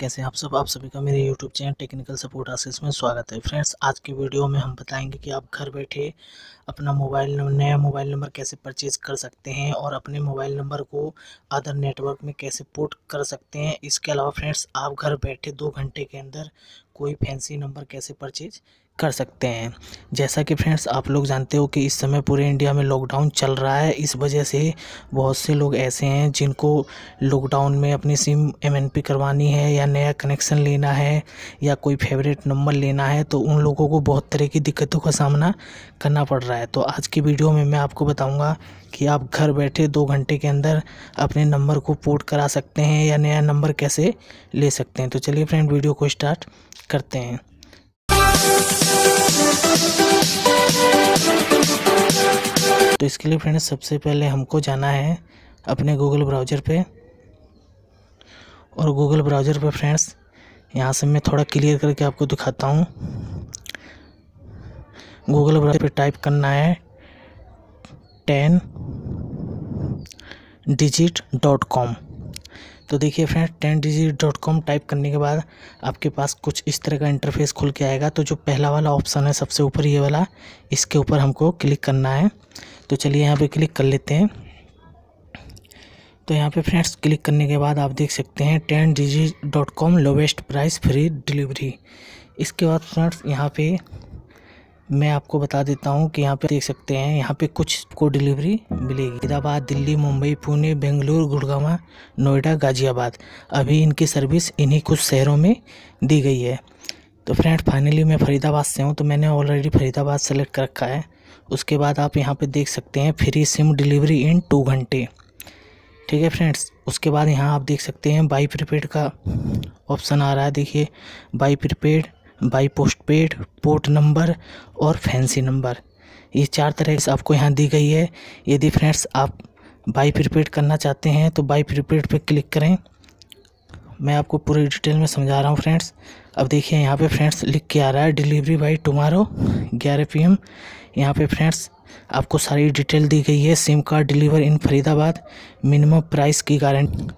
कैसे आप सब आप सभी का मेरे YouTube channel technical support Ashish में स्वागत है फ्रेंड्स आज की वीडियो में हम बताएंगे कि आप घर बैठे अपना मोबाइल नया मोबाइल नंबर कैसे परचेज कर सकते हैं और अपने मोबाइल नंबर को अदर नेटवर्क में कैसे पोर्ट कर सकते हैं इसके अलावा फ्रेंड्स आप घर बैठे दो घंटे के अंदर कोई फैंसी नंबर कैसे परचेज कर सकते हैं जैसा कि फ्रेंड्स आप लोग जानते हो कि इस समय पूरे इंडिया में लॉकडाउन चल रहा है इस वजह से बहुत से लोग ऐसे हैं जिनको लॉकडाउन में अपनी सिम एमएनपी करवानी है या नया कनेक्शन लेना है या कोई फेवरेट नंबर लेना है तो उन लोगों को बहुत तरह की दिक्कतों का सामना करना पड़ रहा है तो आज की वीडियो में मैं आपको बताऊँगा कि आप घर बैठे दो घंटे के अंदर अपने नंबर को पोर्ट करा सकते हैं या नया नंबर कैसे ले सकते हैं तो चलिए फ्रेंड वीडियो को स्टार्ट करते हैं तो इसके लिए फ्रेंड्स सबसे पहले हमको जाना है अपने गूगल ब्राउज़र पे और गूगल ब्राउज़र पे फ्रेंड्स यहाँ से मैं थोड़ा क्लियर करके आपको दिखाता हूँ गूगल ब्राउज़र पे टाइप करना है टेन डिजिट डॉट कॉम तो देखिए friends ten digit dot com type करने के बाद आपके पास कुछ इस तरह का इंटरफेस खुल के आएगा तो जो पहला वाला ऑप्शन है सबसे ऊपर ये वाला इसके ऊपर हमको क्लिक करना है तो चलिए यहाँ पर क्लिक कर लेते हैं तो यहाँ पे फ्रेंड्स क्लिक करने के बाद आप देख सकते हैं ten digit dot com lowest price free delivery इसके बाद फ्रेंड्स यहाँ पर मैं आपको बता देता हूँ कि यहाँ पे देख सकते हैं यहाँ पे कुछ को डिलीवरी मिलेगी हैदराबाद दिल्ली मुंबई पुणे बेंगलुरु गुड़गावा नोएडा गाजियाबाद अभी इनकी सर्विस इन्हीं कुछ शहरों में दी गई है तो फ्रेंड फाइनली मैं फरीदाबाद से हूँ तो मैंने ऑलरेडी फरीदाबाद सेलेक्ट कर रखा है उसके बाद आप यहाँ पर देख सकते हैं free SIM delivery in two घंटे ठीक है फ्रेंड्स उसके बाद यहाँ आप देख सकते हैं बाई प्रीपेड का ऑप्शन आ रहा है देखिए buy prepaid buy postpaid port number और फैंसी नंबर ये चार तरह से आपको यहाँ दी गई है यदि फ्रेंड्स आप बाई प्रीपेड करना चाहते हैं तो बाई प्रीपेड पर क्लिक करें मैं आपको पूरी डिटेल में समझा रहा हूँ फ्रेंड्स अब देखिए यहाँ पे फ्रेंड्स लिख के आ रहा है delivery by tomorrow 11 P M यहाँ पर फ्रेंड्स आपको सारी डिटेल दी गई है SIM card deliver in Faridabad minimum price की guarantee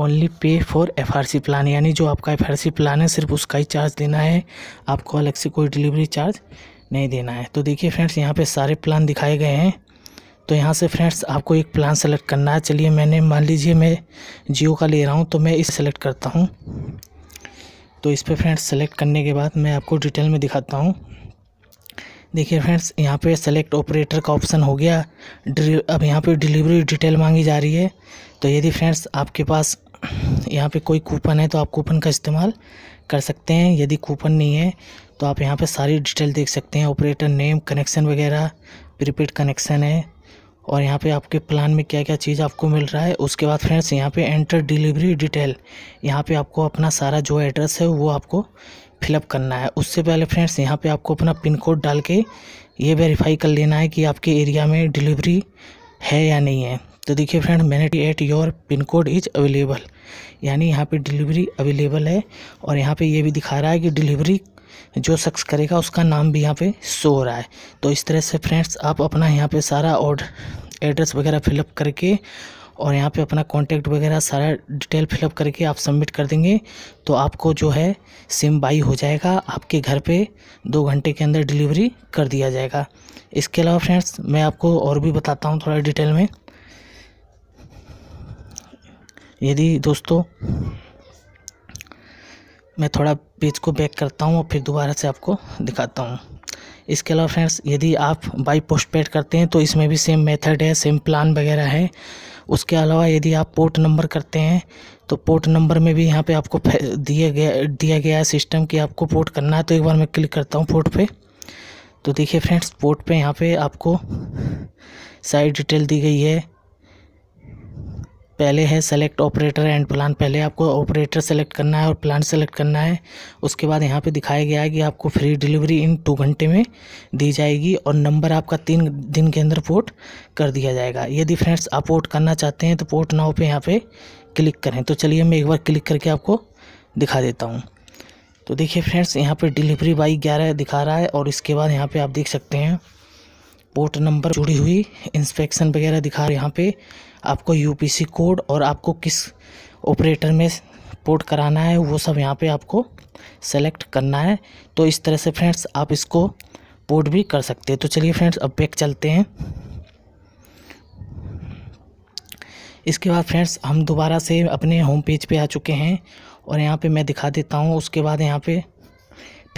only pay for F R C plan यानी जो आपका एफ आर सी प्लान है सिर्फ उसका ही चार्ज देना है आपको अलग से कोई डिलीवरी चार्ज नहीं देना है तो देखिए फ्रेंड्स यहाँ पे सारे प्लान दिखाए गए हैं तो यहाँ से फ्रेंड्स आपको एक प्लान सेलेक्ट करना है चलिए मैंने मान लीजिए मैं जियो का ले रहा हूँ तो मैं इस सेलेक्ट करता हूँ तो इस पर फ्रेंड्स सेलेक्ट करने के बाद मैं आपको डिटेल में दिखाता हूँ देखिए फ्रेंड्स यहाँ पे सेलेक्ट ऑपरेटर का ऑप्शन हो गया अब यहाँ पे डिलीवरी डिटेल मांगी जा रही है तो यदि फ्रेंड्स आपके पास यहाँ पे कोई कूपन है तो आप कूपन का इस्तेमाल कर सकते हैं यदि कूपन नहीं है तो आप यहाँ पे सारी डिटेल देख सकते हैं ऑपरेटर नेम कनेक्शन वगैरह प्रीपेड कनेक्शन है और यहाँ पे आपके प्लान में क्या क्या चीज़ आपको मिल रहा है उसके बाद फ्रेंड्स यहाँ पे एंटर डिलीवरी डिटेल यहाँ पे आपको अपना सारा जो एड्रेस है वो आपको फिलअप करना है उससे पहले फ्रेंड्स यहाँ पे आपको अपना पिन कोड डाल के ये वेरीफाई कर लेना है कि आपके एरिया में डिलीवरी है या नहीं है तो देखिए फ्रेंड मैंने at your pin code is available यानी यहाँ पे डिलीवरी अवेलेबल है और यहाँ पे ये भी दिखा रहा है कि डिलीवरी जो शख्स करेगा उसका नाम भी यहाँ पे शो हो रहा है तो इस तरह से फ्रेंड्स आप अपना यहाँ पे सारा ऑर्डर एड्रेस वगैरह फिलअप करके और यहाँ पे अपना कॉन्टैक्ट वगैरह सारा डिटेल फिलअप करके आप सबमिट कर देंगे तो आपको जो है सिम बाई हो जाएगा आपके घर पे दो घंटे के अंदर डिलीवरी कर दिया जाएगा इसके अलावा फ्रेंड्स मैं आपको और भी बताता हूँ थोड़ा डिटेल में यदि दोस्तों मैं थोड़ा पेज को बैक करता हूँ और फिर दोबारा से आपको दिखाता हूँ इसके अलावा फ्रेंड्स यदि आप बाई पोस्ट पेड करते हैं तो इसमें भी सेम मेथड है सेम प्लान वगैरह है उसके अलावा यदि आप पोर्ट नंबर करते हैं तो पोर्ट नंबर में भी यहाँ पे आपको दिया गया दिया गया है सिस्टम कि आपको पोर्ट करना है तो एक बार मैं क्लिक करता हूँ पोर्ट पे तो देखिए फ्रेंड्स पोर्ट पे यहाँ पे आपको साइड डिटेल दी गई है पहले है सेलेक्ट ऑपरेटर एंड प्लान पहले आपको ऑपरेटर सेलेक्ट करना है और प्लान सेलेक्ट करना है उसके बाद यहाँ पे दिखाया गया है कि आपको फ्री डिलीवरी इन टू घंटे में दी जाएगी और नंबर आपका तीन दिन के अंदर पोर्ट कर दिया जाएगा यदि फ्रेंड्स आप पोर्ट करना चाहते हैं तो पोर्ट नाव पर यहाँ पर क्लिक करें तो चलिए मैं एक बार क्लिक करके आपको दिखा देता हूँ तो देखिए फ्रेंड्स यहाँ पर डिलीवरी बाई ग्यारह दिखा रहा है और इसके बाद यहाँ पर आप देख सकते हैं पोर्ट नंबर जुड़ी हुई इंस्पेक्शन वगैरह दिखा रहे यहाँ पे आपको यूपीसी कोड और आपको किस ऑपरेटर में पोर्ट कराना है वो सब यहाँ पे आपको सेलेक्ट करना है तो इस तरह से फ्रेंड्स आप इसको पोर्ट भी कर सकते हैं तो चलिए फ्रेंड्स अब बैक चलते हैं इसके बाद फ्रेंड्स हम दोबारा से अपने होम पेज पे आ चुके हैं और यहाँ पर मैं दिखा देता हूँ उसके बाद यहाँ पर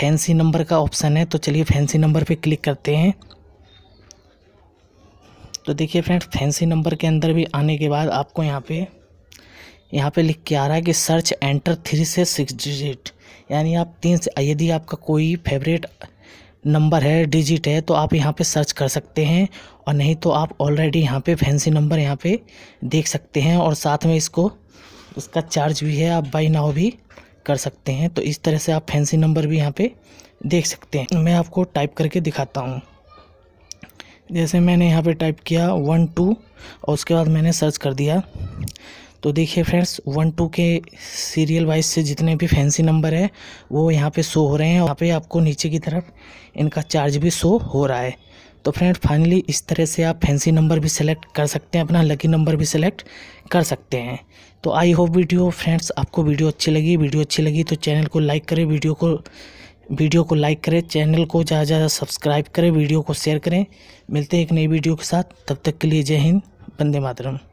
फैंसी नंबर का ऑप्शन है तो चलिए फैंसी नंबर पे क्लिक करते हैं तो देखिए फ्रेंड्स फैंसी नंबर के अंदर भी आने के बाद आपको यहाँ पे यहाँ पे लिख के आ रहा है कि सर्च एंटर थ्री से सिक्स डिजिट यानी आप तीन से यदि आपका कोई फेवरेट नंबर है डिजिट है तो आप यहाँ पे सर्च कर सकते हैं और नहीं तो आप ऑलरेडी यहाँ पे फैंसी नंबर यहाँ पे देख सकते हैं और साथ में इसको इसका चार्ज भी है आप बाई नाव भी कर सकते हैं तो इस तरह से आप फैंसी नंबर भी यहाँ पर देख सकते हैं मैं आपको टाइप करके दिखाता हूँ जैसे मैंने यहाँ पे टाइप किया वन टू और उसके बाद मैंने सर्च कर दिया तो देखिए फ्रेंड्स वन टू के सीरियल वाइज से जितने भी फैंसी नंबर है वो यहाँ पे शो हो रहे हैं यहाँ पे आपको नीचे की तरफ इनका चार्ज भी शो हो रहा है तो फ्रेंड फाइनली इस तरह से आप फैंसी नंबर भी सिलेक्ट कर सकते हैं अपना लकी नंबर भी सिलेक्ट कर सकते हैं तो आई होप वीडियो फ्रेंड्स आपको वीडियो अच्छी लगी वीडियो अच्छी लगी तो चैनल को लाइक करें वीडियो को वीडियो को लाइक करें चैनल को ज़्यादा ज़्यादा सब्सक्राइब करें वीडियो को शेयर करें मिलते हैं एक नई वीडियो के साथ तब तक के लिए जय हिंद वंदे मातरम